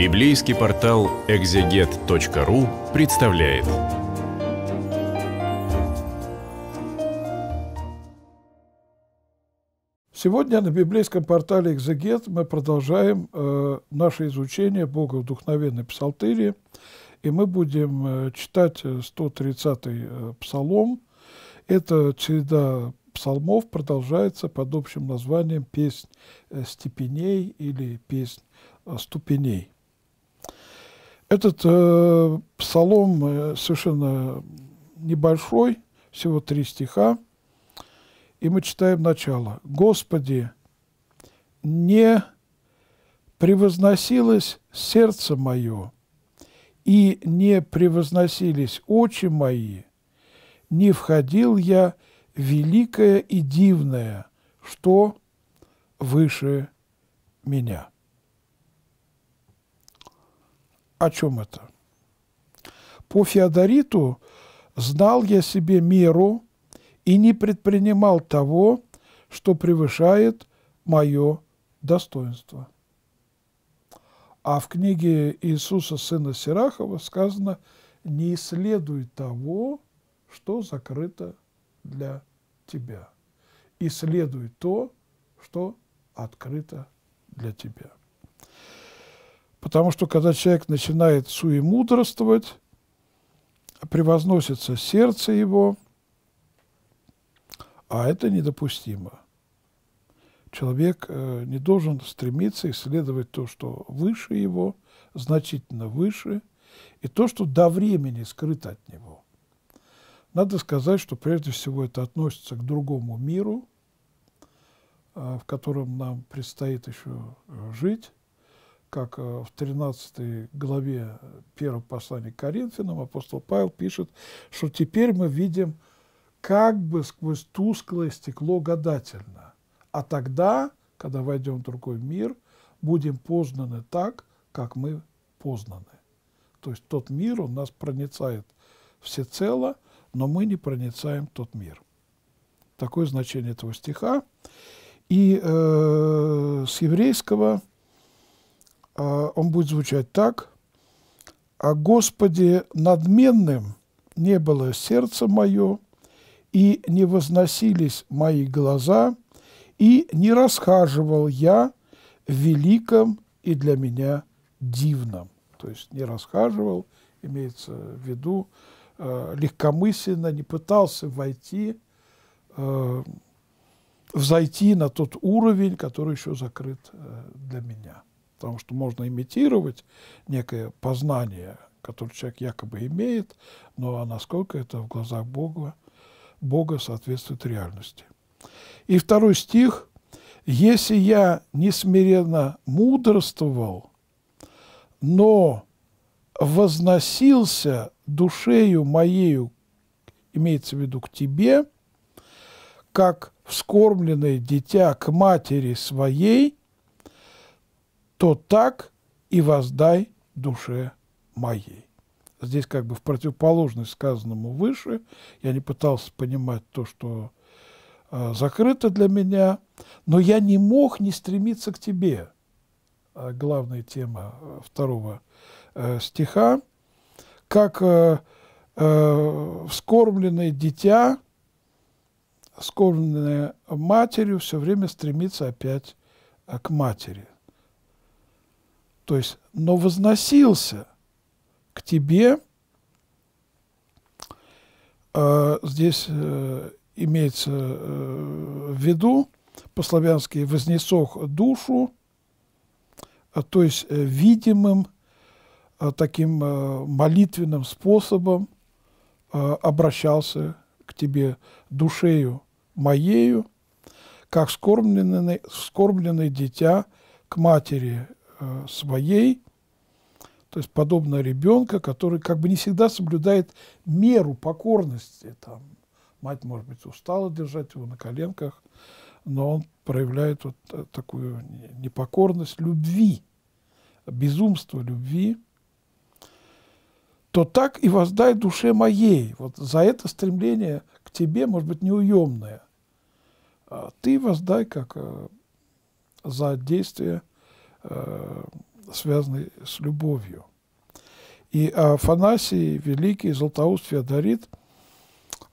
Библейский портал экзегет.ру представляет. Сегодня на библейском портале «Экзегет» мы продолжаем э, наше изучение Бога вдохновенной Псалтыри, и мы будем э, читать 130-й э, псалом. Это череда псалмов продолжается под общим названием «Песнь э, степеней» или «Песнь э, ступеней». Этот э, псалом э, совершенно небольшой, всего три стиха, и мы читаем начало. «Господи, не превозносилось сердце мое, и не превозносились очи мои, не входил я великое и дивное, что выше меня» о чем это? По Феодориту знал я себе меру и не предпринимал того, что превышает мое достоинство. А в книге Иисуса сына Сирахова сказано «Не исследуй того, что закрыто для тебя. Исследуй то, что открыто для тебя». Потому что когда человек начинает суемудрствовать, превозносится сердце его, а это недопустимо. Человек э, не должен стремиться исследовать то, что выше его, значительно выше, и то, что до времени скрыто от него. Надо сказать, что прежде всего это относится к другому миру, э, в котором нам предстоит еще э, жить, как э, в 13 главе э, первого послания к Коринфянам апостол Павел пишет, что теперь мы видим как бы сквозь тусклое стекло гадательно. А тогда, когда войдем в другой мир, будем познаны так, как мы познаны. То есть тот мир, у нас проницает всецело, но мы не проницаем тот мир. Такое значение этого стиха. И э, с еврейского он будет звучать так. «О «А Господе надменным не было сердце мое, и не возносились мои глаза, и не расхаживал я в великом и для меня дивном». То есть не расхаживал, имеется в виду, э, легкомысленно не пытался войти, э, взойти на тот уровень, который еще закрыт э, для меня потому что можно имитировать некое познание, которое человек якобы имеет, но а насколько это в глазах Бога, Бога соответствует реальности. И второй стих. «Если я несмиренно мудрствовал, но возносился душею моею, имеется в виду к тебе, как вскормленное дитя к матери своей, то так и воздай душе моей. Здесь как бы в противоположность сказанному выше, я не пытался понимать то, что э, закрыто для меня, но я не мог не стремиться к тебе. Э, главная тема а, второго э, стиха, как э, э, вскормленное дитя, вскормленное матерью, все время стремится опять к матери. То есть, но возносился к тебе, э, здесь э, имеется э, в виду, по-славянски «вознесох душу», э, то есть э, видимым э, таким молитвенным способом обращался к тебе душею моею, как скормленный, скормленный дитя к матери Э, своей, то есть подобно ребенка, который как бы не всегда соблюдает меру покорности. Там, мать, может быть, устала держать его на коленках, но он проявляет вот э, такую непокорность любви, безумство любви, то так и воздай душе моей. Вот за это стремление к тебе, может быть, неуемное. А ты воздай как э, за действие Э, связанный с любовью. И Афанасий, Великий, Златоуст, Феодорит,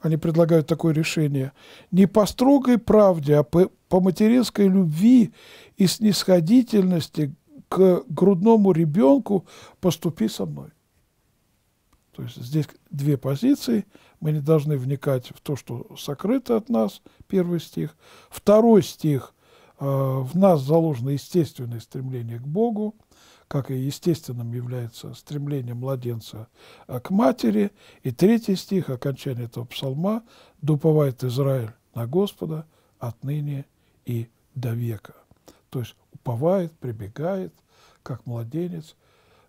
они предлагают такое решение. Не по строгой правде, а по, по материнской любви и снисходительности к грудному ребенку поступи со мной. То есть здесь две позиции. Мы не должны вникать в то, что сокрыто от нас, первый стих. Второй стих Э, в нас заложено естественное стремление к Богу, как и естественным является стремление младенца э, к матери. И третий стих, окончание этого псалма, «Дуповает Израиль на Господа отныне и до века». То есть уповает, прибегает, как младенец,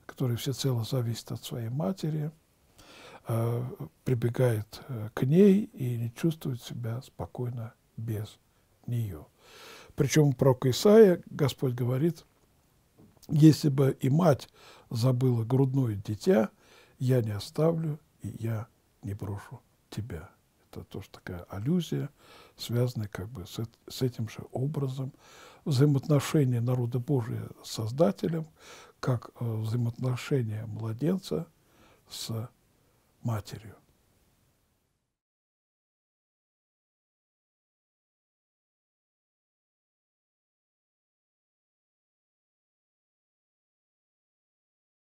который всецело зависит от своей матери, э, прибегает к ней и не чувствует себя спокойно без нее. Причем про Исаия, Господь говорит, если бы и мать забыла грудное дитя, я не оставлю и я не брошу тебя. Это тоже такая аллюзия, связанная как бы с, этим же образом взаимоотношения народа Божия с Создателем, как э, взаимоотношения младенца с матерью.